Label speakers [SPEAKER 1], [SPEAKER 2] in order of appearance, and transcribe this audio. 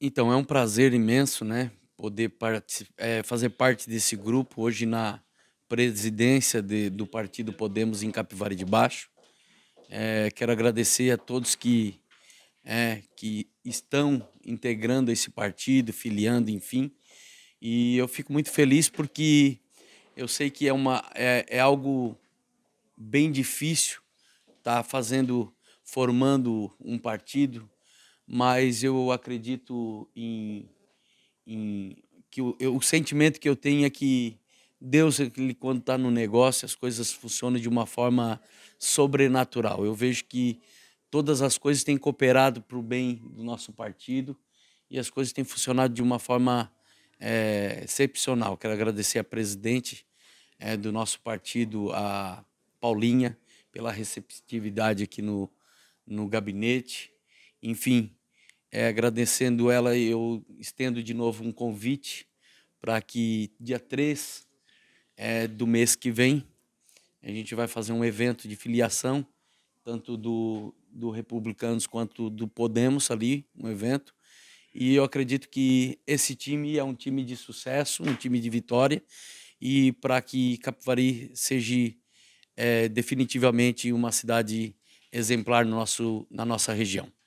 [SPEAKER 1] Então, é um prazer imenso, né? Poder é, fazer parte desse grupo hoje na presidência de, do Partido Podemos em Capivari de Baixo. É, quero agradecer a todos que, é, que estão integrando esse partido, filiando, enfim. E eu fico muito feliz porque eu sei que é, uma, é, é algo bem difícil estar tá fazendo, formando um partido, mas eu acredito em, em que o, eu, o sentimento que eu tenho é que Deus, ele, quando está no negócio, as coisas funcionam de uma forma sobrenatural. Eu vejo que todas as coisas têm cooperado para o bem do nosso partido e as coisas têm funcionado de uma forma é, excepcional. Quero agradecer a presidente é, do nosso partido, a Paulinha, pela receptividade aqui no, no gabinete. Enfim, é, agradecendo ela, eu estendo de novo um convite para que dia 3 é, do mês que vem a gente vai fazer um evento de filiação, tanto do, do Republicanos quanto do Podemos ali, um evento. E eu acredito que esse time é um time de sucesso, um time de vitória, e para que Capivari seja é, definitivamente uma cidade exemplar no nosso, na nossa região.